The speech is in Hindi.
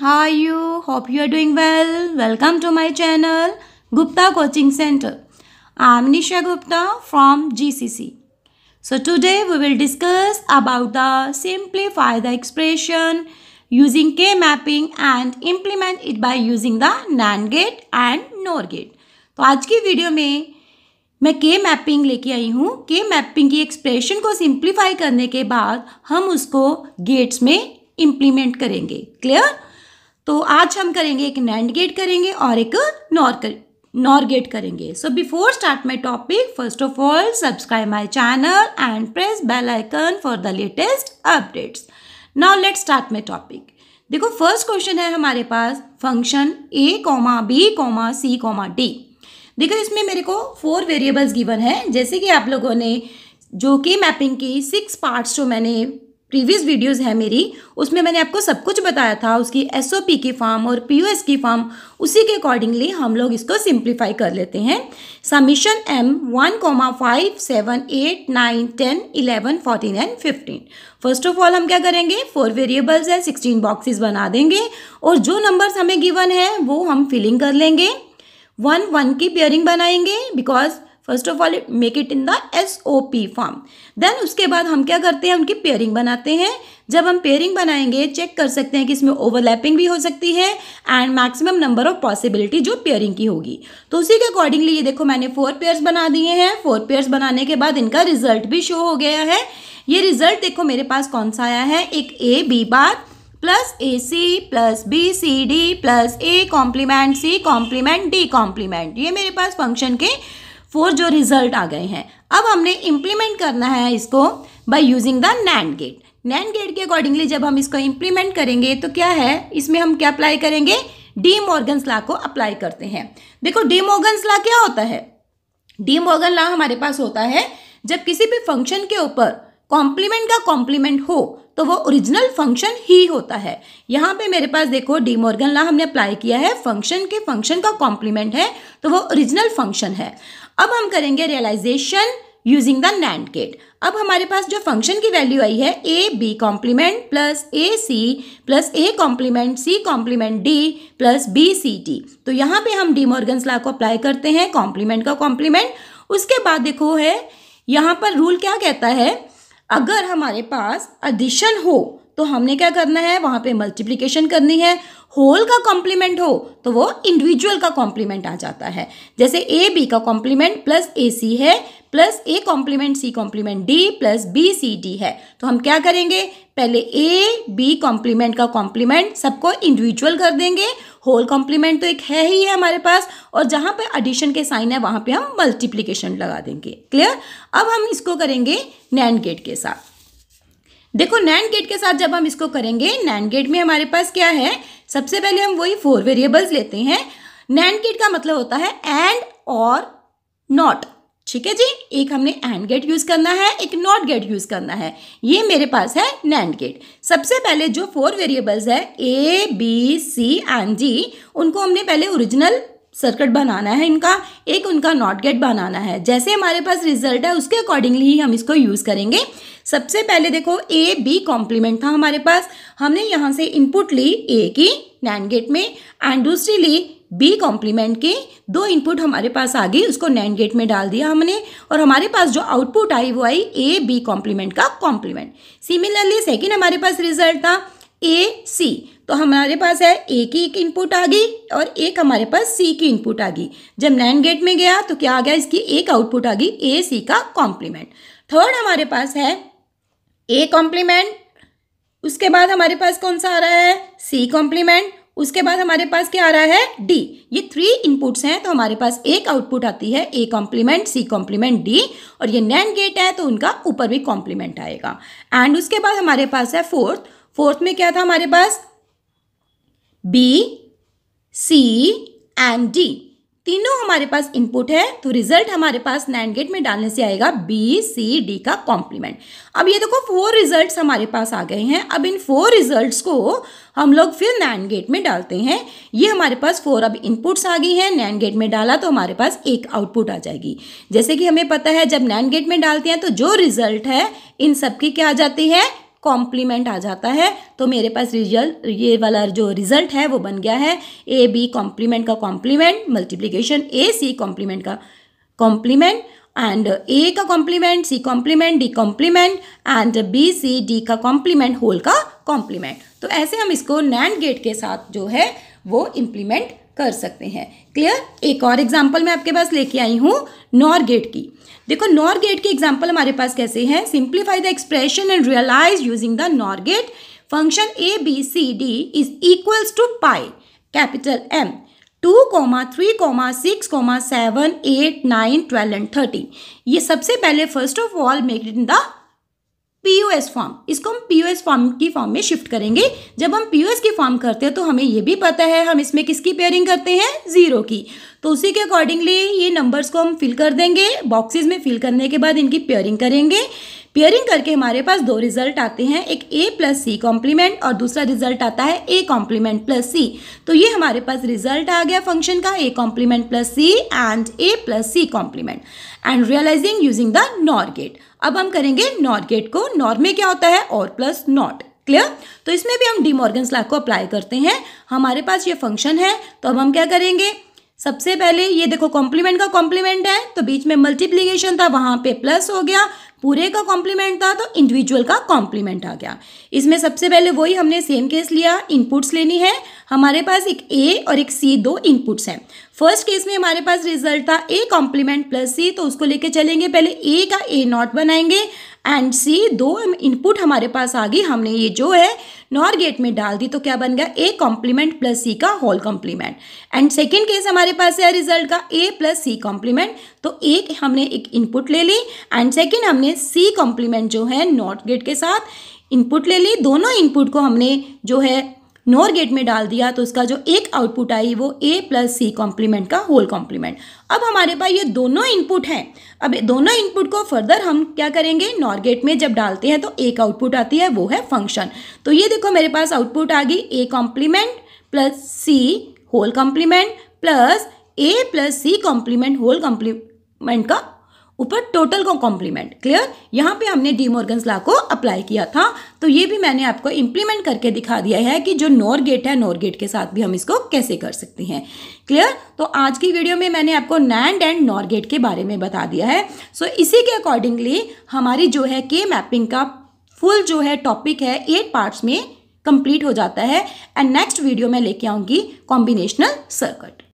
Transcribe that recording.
हा you hope you are doing well welcome to my channel Gupta coaching centre I am Nisha Gupta from GCC so today we will discuss about the simplify the expression using K mapping and implement it by using the NAND gate and NOR gate तो आज की वीडियो में मैं के मैपिंग लेके आई हूँ के मैपिंग की एक्सप्रेशन को सिंप्लीफाई करने के बाद हम उसको गेट्स में इम्प्लीमेंट करेंगे क्लियर तो आज हम करेंगे एक नैंड गेट करेंगे और एक नॉर कर नॉर गेट करेंगे so before start my topic first of all subscribe my channel and press bell icon for the latest updates now let start my topic देखो फर्स्ट क्वेश्चन है हमारे पास function A comma B comma C comma D देखो इसमें मेरे को फोर वेरिएबल्स गिवन है जैसे कि आप लोगों ने जो कि मैपिंग की सिक्स पार्ट्स जो मैंने प्रीवियस वीडियोस है मेरी उसमें मैंने आपको सब कुछ बताया था उसकी एसओपी की फॉर्म और पीयूएस की फॉर्म उसी के अकॉर्डिंगली हम लोग इसको सिंप्लीफाई कर लेते हैं summation M one comma five seven eight nine ten eleven fourteen and fifteen first of all हम क्या करेंगे फोर वेरिएबल्स है सिक्सटीन बॉक्सेस बना देंगे और जो नंबर्स हमें गिवन है वो हम फिलिंग कर लेंगे वन वन की पेयरिंग बनाएंगे because first of all make it in the S O P form then उसके बाद हम क्या करते हैं उनकी पेयरिंग बनाते हैं जब हम पेयरिंग बनाएंगे चेक कर सकते हैं कि इसमें ओवरलैपिंग भी हो सकती है and maximum number of possibility जो पेयरिंग की होगी तो उसी के अकॉर्डिंगली ये देखो मैंने फोर पेयर्स बना दिए हैं फोर पेयर्स बनाने के बाद इनका रिजल्ट भी शो हो गया है ये रिजल्ट देखो मेरे पास कौन सा आया है एक A B bar plus A C plus B C D plus A complement C complement D complement ये मेरे पास फंक्शन के फोर जो रिजल्ट आ गए हैं अब हमने इम्प्लीमेंट करना है इसको by using the NAND gate NAND gate के अकॉर्डिंगली जब हम इसको इम्प्लीमेंट करेंगे तो क्या है इसमें हम क्या अप्लाई करेंगे डी मॉर्गन्स स्ला को अप्लाई करते हैं देखो डी मॉर्गन्स स्ला क्या होता है डी मॉर्गन ला हमारे पास होता है जब किसी भी फंक्शन के ऊपर कॉम्प्लीमेंट का कॉम्प्लीमेंट हो तो वो ओरिजिनल फंक्शन ही होता है यहाँ पे मेरे पास देखो डी मॉर्गन ला हमने अप्लाई किया है फंक्शन के फंक्शन का कॉम्प्लीमेंट है तो वो ओरिजिनल फंक्शन है अब हम करेंगे realisation using the NAND gate अब हमारे पास जो फंक्शन की वैल्यू आई है A B complement plus A C plus A complement C complement D plus B C D तो यहाँ पे हम डी मॉर्गन्स ला को अप्लाई करते हैं कॉम्प्लीमेंट का कॉम्प्लीमेंट उसके बाद देखो है यहाँ पर रूल क्या कहता है अगर हमारे पास एडिशन हो तो हमने क्या करना है वहां पे मल्टीप्लीकेशन करनी है होल का कॉम्प्लीमेंट हो तो वो इंडिविजुअल का कॉम्प्लीमेंट आ जाता है जैसे ए बी का कॉम्प्लीमेंट प्लस ए सी है plus A complement C complement D plus B C D है तो हम क्या करेंगे पहले ए बी कॉम्प्लीमेंट का कॉम्प्लीमेंट सबको इंडिविजुअल कर देंगे होल कॉम्प्लीमेंट तो एक है ही है हमारे पास और जहां पे एडिशन के साइन है वहां पे हम मल्टीप्लीकेशन लगा देंगे क्लियर अब हम इसको करेंगे नैंड गेट के साथ देखो नैन गेट के साथ जब हम इसको करेंगे नैन गेट में हमारे पास क्या है सबसे पहले हम वही फोर वेरिएबल्स लेते हैं नैन गेट का मतलब होता है एंड और नॉट ठीक है जी एक हमने एंड गेट यूज़ करना है एक नॉट गेट यूज़ करना है ये मेरे पास है नैंड गेट सबसे पहले जो फोर वेरिएबल्स है ए बी सी एंड जी उनको हमने पहले ओरिजिनल सर्किट बनाना है इनका एक उनका नॉट गेट बनाना है जैसे हमारे पास रिजल्ट है उसके अकॉर्डिंगली ही हम इसको यूज़ करेंगे सबसे पहले देखो ए बी कॉम्प्लीमेंट था हमारे पास हमने यहाँ से इनपुट ली ए की नैन गेट में एंड दूसरी ली बी कॉम्प्लीमेंट की दो इनपुट हमारे पास आ गई उसको नैन गेट में डाल दिया हमने और हमारे पास जो आउटपुट आई वो आई ए बी कॉम्प्लीमेंट का कॉम्प्लीमेंट सिमिलरली सेकेंड हमारे पास रिजल्ट था ए सी तो हमारे पास है ए की एक इनपुट आ गई और एक हमारे पास सी की इनपुट आ गई जब नैन गेट में गया तो क्या आ गया इसकी एक आउटपुट आ गई ए सी का कॉम्प्लीमेंट थर्ड हमारे पास है ए कॉम्प्लीमेंट उसके बाद हमारे पास कौन सा आ रहा है सी कॉम्प्लीमेंट उसके बाद हमारे पास क्या आ रहा है डी ये थ्री इनपुट्स हैं तो हमारे पास एक आउटपुट आती है A complement C complement D और ये नैन गेट है तो उनका ऊपर भी कॉम्प्लीमेंट आएगा एंड उसके बाद हमारे पास है फोर्थ फोर्थ में क्या था हमारे पास बी सी एंड डी तीनों हमारे पास इनपुट है तो रिजल्ट हमारे पास नैंड गेट में डालने से आएगा बी सी डी का कॉम्प्लीमेंट अब ये देखो फोर रिजल्ट्स हमारे पास आ गए हैं अब इन फोर रिजल्ट्स को हम लोग फिर नैंड गेट में डालते हैं ये हमारे पास फोर अब इनपुट्स आ गई हैं नैंड गेट में डाला तो हमारे पास एक आउटपुट आ जाएगी जैसे कि हमें पता है जब नैंड गेट में डालते हैं तो जो रिजल्ट है इन सब क्या आ जाते हैं कॉम्प्लीमेंट आ जाता है तो मेरे पास रिजल्ट ये वाला जो रिजल्ट है वो बन गया है ए बी कॉम्प्लीमेंट का complement multiplication A C complement का कॉम्प्लीमेंट एंड ए का complement C complement D complement and B C D का कॉम्प्लीमेंट होल का कॉम्प्लीमेंट तो ऐसे हम इसको नैंड गेट के साथ जो है वो इम्प्लीमेंट कर सकते हैं क्लियर एक और एग्जाम्पल मैं आपके पास लेके आई हूँ नॉर गेट की देखो नॉर गेट की एग्जाम्पल हमारे पास कैसे है simplify the expression and realise using the NOR gate function A B C D is equals to pi capital M two comma three comma six comma seven eight nine twelve and thirteen ये सबसे पहले first of all make it in the POS form इसको हम पीओएस फॉर्म की फॉर्म में शिफ्ट करेंगे जब हम पीओएस की फॉर्म करते हैं तो हमें यह भी पता है हम इसमें किसकी पेयरिंग करते हैं जीरो की तो उसी के अकॉर्डिंगली ये नंबर्स को हम फिल कर देंगे बॉक्सेस में फिल करने के बाद इनकी पेयरिंग करेंगे पेयरिंग करके हमारे पास दो रिजल्ट आते हैं एक ए प्लस सी कॉम्प्लीमेंट और दूसरा रिजल्ट आता है ए कॉम्प्लीमेंट प्लस सी तो ये हमारे पास रिजल्ट आ गया फंक्शन का A complement plus C and A plus C complement and realising using the NOR gate अब हम करेंगे नॉर गेट को नॉर में क्या होता है और प्लस नॉट क्लियर तो इसमें भी हम डी मॉर्गन स्लैक को अप्लाई करते हैं हमारे पास ये फंक्शन है तो अब हम क्या करेंगे सबसे पहले ये देखो कॉम्प्लीमेंट का कॉम्प्लीमेंट है तो बीच में मल्टीप्लीकेशन था वहाँ पे प्लस हो गया पूरे का कॉम्प्लीमेंट था तो इंडिविजुअल का कॉम्प्लीमेंट आ गया इसमें सबसे पहले वही हमने सेम केस लिया इनपुट्स लेनी है हमारे पास एक ए और एक सी दो इनपुट्स हैं फर्स्ट केस में हमारे पास रिजल्ट था ए कॉम्प्लीमेंट प्लस सी तो उसको लेके चलेंगे पहले ए का ए नॉट बनाएंगे एंड सी दो इनपुट हमारे पास आ गई हमने ये जो है नॉर गेट में डाल दी तो क्या बन गया ए कॉम्प्लीमेंट प्लस सी का whole complement and second case हमारे पास है रिजल्ट का ए प्लस सी कॉम्प्लीमेंट तो एक हमने एक इनपुट ले ली एंड सेकेंड हमने सी कॉम्प्लीमेंट जो है नॉर्थ गेट के साथ इनपुट ले ली दोनों इनपुट को हमने जो है नोर गेट में डाल दिया तो उसका जो एक आउटपुट आई वो ए प्लस सी कॉम्प्लीमेंट का होल कॉम्प्लीमेंट अब हमारे पास ये दोनों इनपुट हैं अब दोनों इनपुट को फर्दर हम क्या करेंगे नॉर गेट में जब डालते हैं तो एक आउटपुट आती है वो है फंक्शन तो ये देखो मेरे पास आउटपुट आ गई A complement plus C whole complement plus A plus C complement whole complement का ऊपर टोटल का कॉम्प्लीमेंट क्लियर यहाँ पे हमने डी मॉर्गन्स लॉ को अप्लाई किया था तो ये भी मैंने आपको इम्प्लीमेंट करके दिखा दिया है कि जो नोर गेट है नोर गेट के साथ भी हम इसको कैसे कर सकते हैं क्लियर तो आज की वीडियो में मैंने आपको नैंड एंड नॉर गेट के बारे में बता दिया है सो so, इसी के अकॉर्डिंगली हमारी जो है के मैपिंग का फुल जो है टॉपिक है एट पार्ट्स में कंप्लीट हो जाता है एंड नेक्स्ट वीडियो में लेके आऊँगी कॉम्बिनेशनल सर्कट